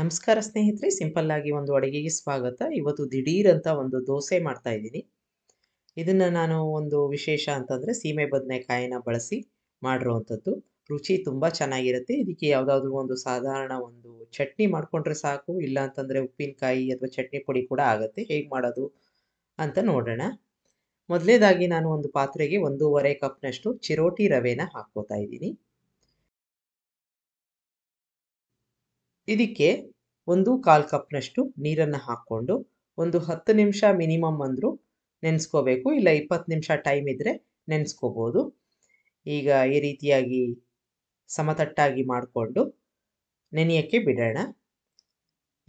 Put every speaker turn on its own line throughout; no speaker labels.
ನಮಸ್ಕಾರ ಸ್ನೇಹಿತರೆ ಸಿಂಪಲ್ಲಾಗಿ ಒಂದು ಅಡುಗೆಗೆ ಸ್ವಾಗತ ಇವತ್ತು ದಿಢೀರಂತ ಒಂದು ದೋಸೆ ಮಾಡ್ತಾ ಇದ್ದೀನಿ ಇದನ್ನು ನಾನು ಒಂದು ವಿಶೇಷ ಅಂತಂದರೆ ಸೀಮೆ ಬದನೆಕಾಯಿನ ಬಳಸಿ ಮಾಡಿರೋವಂಥದ್ದು ರುಚಿ ತುಂಬ ಚೆನ್ನಾಗಿರುತ್ತೆ ಇದಕ್ಕೆ ಯಾವುದಾದ್ರೂ ಒಂದು ಸಾಧಾರಣ ಒಂದು ಚಟ್ನಿ ಮಾಡಿಕೊಂಡ್ರೆ ಸಾಕು ಇಲ್ಲ ಅಂತಂದರೆ ಉಪ್ಪಿನಕಾಯಿ ಅಥವಾ ಚಟ್ನಿ ಪುಡಿ ಕೂಡ ಆಗುತ್ತೆ ಹೇಗೆ ಮಾಡೋದು ಅಂತ ನೋಡೋಣ ಮೊದಲೇದಾಗಿ ನಾನು ಒಂದು ಪಾತ್ರೆಗೆ ಒಂದೂವರೆ ಕಪ್ನಷ್ಟು ಚಿರೋಟಿ ರವೆನ ಹಾಕ್ಕೋತಾ ಇದ್ದೀನಿ ಇದಕ್ಕೆ ಒಂದು ಕಾಲು ಕಪ್ನಷ್ಟು ನೀರನ್ನು ಹಾಕ್ಕೊಂಡು ಒಂದು ಹತ್ತು ನಿಮಿಷ ಮಿನಿಮಮ್ ಅಂದರೂ ನೆನೆಸ್ಕೋಬೇಕು ಇಲ್ಲ ಇಪ್ಪತ್ತು ನಿಮಿಷ ಟೈಮ್ ಇದ್ದರೆ ನೆನೆಸ್ಕೋಬೋದು ಈಗ ಈ ರೀತಿಯಾಗಿ ಸಮತಟ್ಟಾಗಿ ಮಾಡಿಕೊಂಡು ನೆನೆಯೋಕ್ಕೆ ಬಿಡೋಣ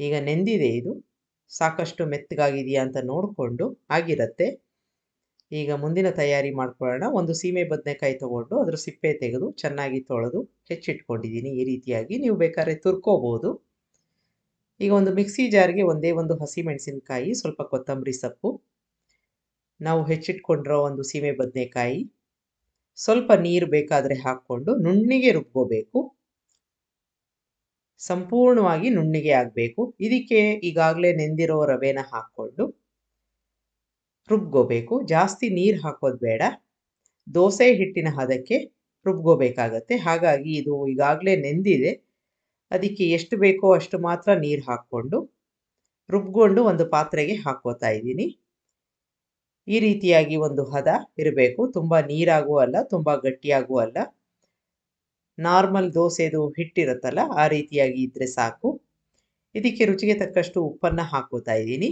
ಈಗ ನೆಂದಿದೆ ಇದು ಸಾಕಷ್ಟು ಮೆತ್ತಗಾಗಿದೆಯಾ ಅಂತ ನೋಡಿಕೊಂಡು ಆಗಿರತ್ತೆ ಈಗ ಮುಂದಿನ ತಯಾರಿ ಮಾಡ್ಕೊಳ್ಳೋಣ ಒಂದು ಸೀಮೆ ಬದನೆಕಾಯಿ ತೊಗೊಂಡು ಅದರ ಸಿಪ್ಪೆ ತೆಗೆದು ಚೆನ್ನಾಗಿ ತೊಳೆದು ಹೆಚ್ಚಿಟ್ಕೊಂಡಿದ್ದೀನಿ ಈ ರೀತಿಯಾಗಿ ನೀವು ಬೇಕಾದ್ರೆ ತುರ್ಕೋಬೋದು ಈಗ ಒಂದು ಮಿಕ್ಸಿ ಜಾರ್ಗೆ ಒಂದೇ ಒಂದು ಹಸಿ ಮೆಣಸಿನಕಾಯಿ ಸ್ವಲ್ಪ ಕೊತ್ತಂಬರಿ ಸೊಪ್ಪು ನಾವು ಹೆಚ್ಚಿಟ್ಕೊಂಡಿರೋ ಒಂದು ಸೀಮೆ ಬದನೆಕಾಯಿ ಸ್ವಲ್ಪ ನೀರು ಬೇಕಾದರೆ ಹಾಕ್ಕೊಂಡು ನುಣ್ಣಿಗೆ ರುಬ್ಕೋಬೇಕು ಸಂಪೂರ್ಣವಾಗಿ ನುಣ್ಣಿಗೆ ಆಗಬೇಕು ಇದಕ್ಕೆ ಈಗಾಗಲೇ ನೆಂದಿರೋ ರವೆನ ಹಾಕ್ಕೊಂಡು ರುಬ್ಕೋಬೇಕು ಜಾಸ್ತಿ ನೀರು ಹಾಕೋದು ಬೇಡ ದೋಸೆ ಹಿಟ್ಟಿನ ಹದಕ್ಕೆ ರುಬ್ಕೋಬೇಕಾಗತ್ತೆ ಹಾಗಾಗಿ ಇದು ಈಗಾಗಲೇ ನೆಂದಿದೆ ಅದಕ್ಕೆ ಎಷ್ಟು ಬೇಕೋ ಅಷ್ಟು ಮಾತ್ರ ನೀರು ಹಾಕ್ಕೊಂಡು ರುಬ್ಕೊಂಡು ಒಂದು ಪಾತ್ರೆಗೆ ಹಾಕೋತಾ ಇದ್ದೀನಿ ಈ ರೀತಿಯಾಗಿ ಒಂದು ಹದ ಇರಬೇಕು ತುಂಬ ನೀರಾಗೂ ಅಲ್ಲ ತುಂಬ ಗಟ್ಟಿಯಾಗೂ ಅಲ್ಲ ನಾರ್ಮಲ್ ದೋಸೆದು ಹಿಟ್ಟಿರುತ್ತಲ್ಲ ಆ ರೀತಿಯಾಗಿ ಇದ್ದರೆ ಸಾಕು ಇದಕ್ಕೆ ರುಚಿಗೆ ತಕ್ಕಷ್ಟು ಉಪ್ಪನ್ನು ಹಾಕೋತಾ ಇದ್ದೀನಿ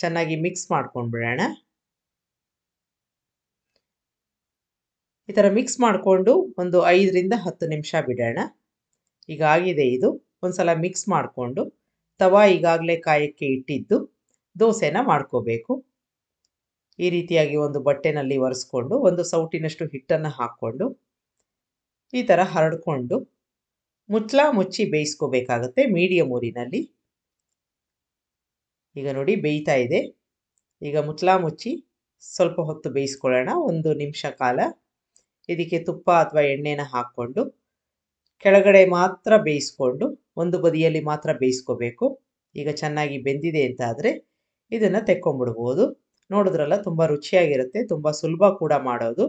ಚೆನ್ನಾಗಿ ಮಿಕ್ಸ್ ಮಾಡ್ಕೊಂಡ್ಬಿಡೋಣ ಈ ಥರ ಮಿಕ್ಸ್ ಮಾಡಿಕೊಂಡು ಒಂದು ಐದರಿಂದ ಹತ್ತು ನಿಮಿಷ ಬಿಡೋಣ ಈಗ ಆಗಿದೆ ಇದು ಒಂದು ಸಲ ಮಿಕ್ಸ್ ಮಾಡಿಕೊಂಡು ತವಾ ಈಗಾಗಲೇ ಕಾಯಕ್ಕೆ ಇಟ್ಟಿದ್ದು ದೋಸೆನ ಮಾಡ್ಕೋಬೇಕು ಈ ರೀತಿಯಾಗಿ ಒಂದು ಬಟ್ಟೆನಲ್ಲಿ ಒರೆಸ್ಕೊಂಡು ಒಂದು ಸೌಟಿನಷ್ಟು ಹಿಟ್ಟನ್ನು ಹಾಕ್ಕೊಂಡು ಈ ಥರ ಹರಡ್ಕೊಂಡು ಮುಚ್ಚಲ ಮುಚ್ಚಿ ಬೇಯಿಸ್ಕೋಬೇಕಾಗತ್ತೆ ಮೀಡಿಯಂ ಊರಿನಲ್ಲಿ ಈಗ ನೋಡಿ ಬೇಯ್ತಾ ಇದೆ ಈಗ ಮುಚ್ಚಲ ಮುಚ್ಚಿ ಸ್ವಲ್ಪ ಹೊತ್ತು ಬೇಯಿಸ್ಕೊಳ್ಳೋಣ ಒಂದು ನಿಮಿಷ ಕಾಲ ಇದಕ್ಕೆ ತುಪ್ಪ ಅಥವಾ ಎಣ್ಣೆನ ಹಾಕ್ಕೊಂಡು ಕೆಳಗಡೆ ಮಾತ್ರ ಬೇಯಿಸ್ಕೊಂಡು ಒಂದು ಬದಿಯಲ್ಲಿ ಮಾತ್ರ ಬೇಯಿಸ್ಕೋಬೇಕು ಈಗ ಚೆನ್ನಾಗಿ ಬೆಂದಿದೆ ಅಂತ ಆದರೆ ಇದನ್ನು ತೆಕ್ಕೊಂಬಿಡ್ಬೋದು ನೋಡಿದ್ರಲ್ಲ ತುಂಬ ರುಚಿಯಾಗಿರುತ್ತೆ ತುಂಬ ಸುಲಭ ಕೂಡ ಮಾಡೋದು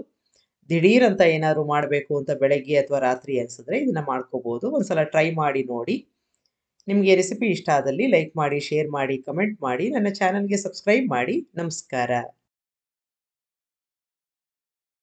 ದಿಢೀರಂತ ಏನಾದರೂ ಮಾಡಬೇಕು ಅಂತ ಬೆಳಗ್ಗೆ ಅಥವಾ ರಾತ್ರಿ ಅನಿಸಿದ್ರೆ ಇದನ್ನು ಮಾಡ್ಕೋಬೋದು ಒಂದ್ಸಲ ಟ್ರೈ ಮಾಡಿ ನೋಡಿ ನಿಮಗೆ ರೆಸಿಪಿ ಇಷ್ಟ ಆದಲ್ಲಿ ಲೈಕ್ ಮಾಡಿ ಶೇರ್ ಮಾಡಿ ಕಮೆಂಟ್ ಮಾಡಿ ನನ್ನ ಚಾನಲ್ಗೆ ಸಬ್ಸ್ಕ್ರೈಬ್ ಮಾಡಿ ನಮಸ್ಕಾರ